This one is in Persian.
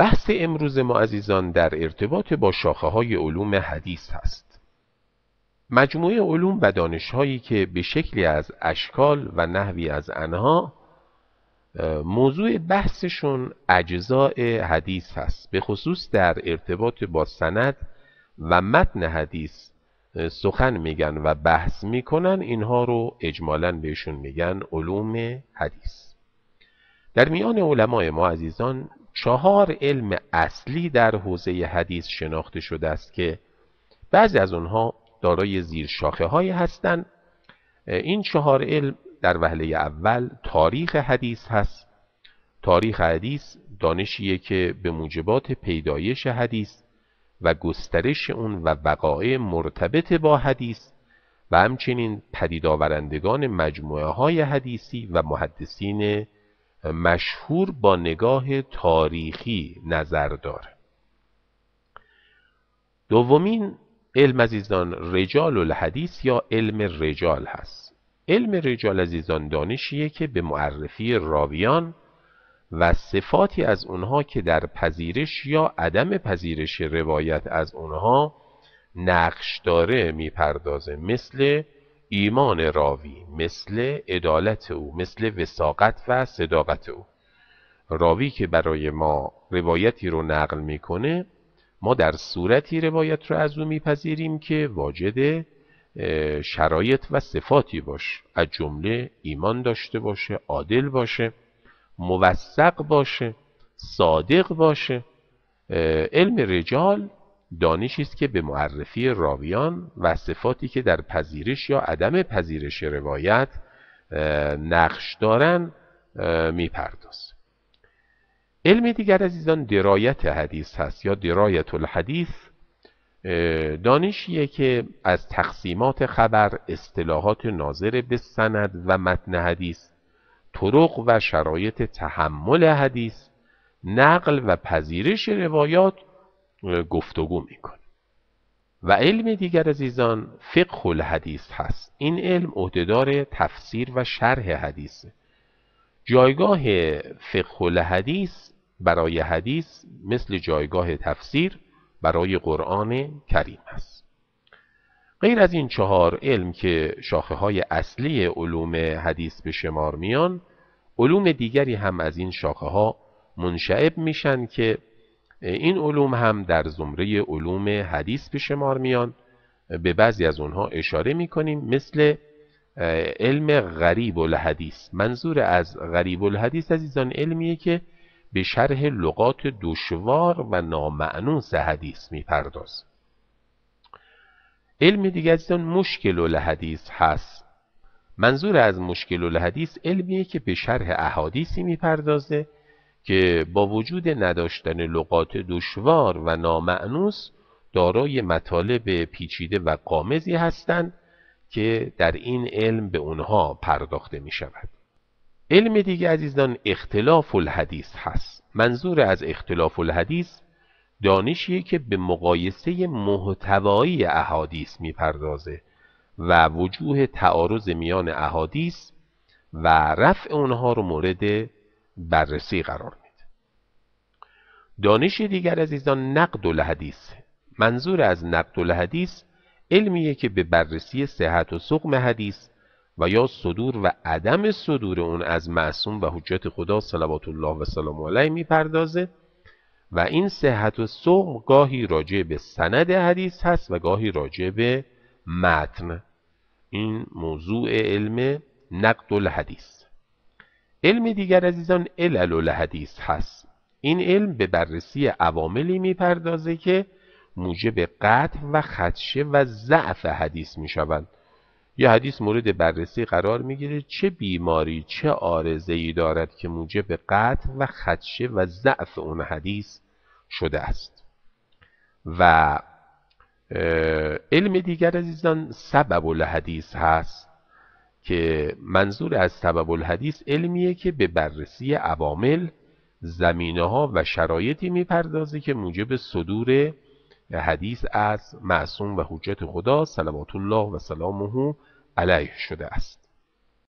بحث امروز ما عزیزان در ارتباط با شاخه های علوم حدیث هست مجموعه علوم و دانش هایی که به شکلی از اشکال و نحوی از آنها موضوع بحثشون اجزاء حدیث هست به خصوص در ارتباط با سند و متن حدیث سخن میگن و بحث میکنن اینها رو اجمالا بهشون میگن علوم حدیث در میان علمای ما عزیزان چهار علم اصلی در حوزه حدیث شناخته شده است که بعضی از آنها دارای زیر شاخه های هستند این چهار علم در وهله اول تاریخ حدیث هست تاریخ حدیث دانشیه که به موجبات پیدایش حدیث و گسترش اون و وقایع مرتبط با حدیث و همچنین پدید آورندگان مجموعه های حدیثی و محدثین مشهور با نگاه تاریخی نظر داره دومین علم عزیزان رجال الحدیث یا علم رجال هست علم رجال عزیزان دانشیه که به معرفی راویان و صفاتی از اونها که در پذیرش یا عدم پذیرش روایت از اونها نقش داره میپردازه مثل ایمان راوی مثل عدالت او مثل وساقت و صداقت او راوی که برای ما روایتی رو نقل میکنه ما در صورتی روایت رو از او میپذیریم که واجد شرایط و صفاتی باشه از جمله ایمان داشته باشه عادل باشه موثق باشه صادق باشه علم رجال دانشی است که به معرفی راویان و صفاتی که در پذیرش یا عدم پذیرش روایت نقش دارند میپرداز. علم دیگر عزیزان درایت حدیث هست یا درایت الحدیث دانشیه که از تقسیمات خبر اصطلاحات ناظر به سند و متن حدیث طرق و شرایط تحمل حدیث نقل و پذیرش روایات گفتگو میکنه و علم دیگر عزیزان فقه الحدیث هست این علم عهدهدار تفسیر و شرح حدیثه جایگاه فقه الحدیث برای حدیث مثل جایگاه تفسیر برای قرآن کریم است غیر از این چهار علم که شاخه های اصلی علوم حدیث به شمار میان علوم دیگری هم از این شاخه ها منشعب میشن که این علوم هم در زمره علوم حدیث به شمار میان به بعضی از اونها اشاره میکنیم مثل علم غریب الحدیث منظور از غریب الحدیث عزیزان علمیه که به شرح لغات دشوار و نامعنوس حدیث میپرداز علم دیگه عزیزان مشکل الحدیث هست منظور از مشکل الحدیث علمیه که به شرح احادیثی میپردازه که با وجود نداشتن لغات دشوار و نامعنوس دارای مطالب پیچیده و قامزی هستند که در این علم به اونها پرداخته می شود. علم دیگه عزیزان اختلاف الحدیث هست. منظور از اختلاف الحدیث دانشیه که به مقایسه محتوایی احادیث پردازه و وجوه تعارض میان احادیث و رفع اونها رو مورد بررسی قرار میده دانش دیگر عزیزان نقد الحدیث منظور از نقد الحدیث علمیه که به بررسی صحت و سقم حدیث و یا صدور و عدم صدور اون از معصوم و حجت خدا صلوات الله و سلام علیه میپردازه و این صحت و سقم گاهی راجع به سند حدیث هست و گاهی راجع به متن این موضوع علم نقد الحدیث علم دیگر عزیزان علل الحدیث هست این علم به بررسی عواملی میپردازه که موجب قطع و خدشه و ضعف حدیث میشوند یه حدیث مورد بررسی قرار میگیره چه بیماری چه آرزه ای دارد که موجب قطع و خدشه و ضعف اون حدیث شده است و علم دیگر عزیزان سبب الحدیث هست که منظور از سبب الحدیث علمیه که به بررسی عوامل زمینه ها و شرایطی میپردازه که موجب صدور حدیث از معصوم و حجت خدا صلوات الله و سلامه علیه شده است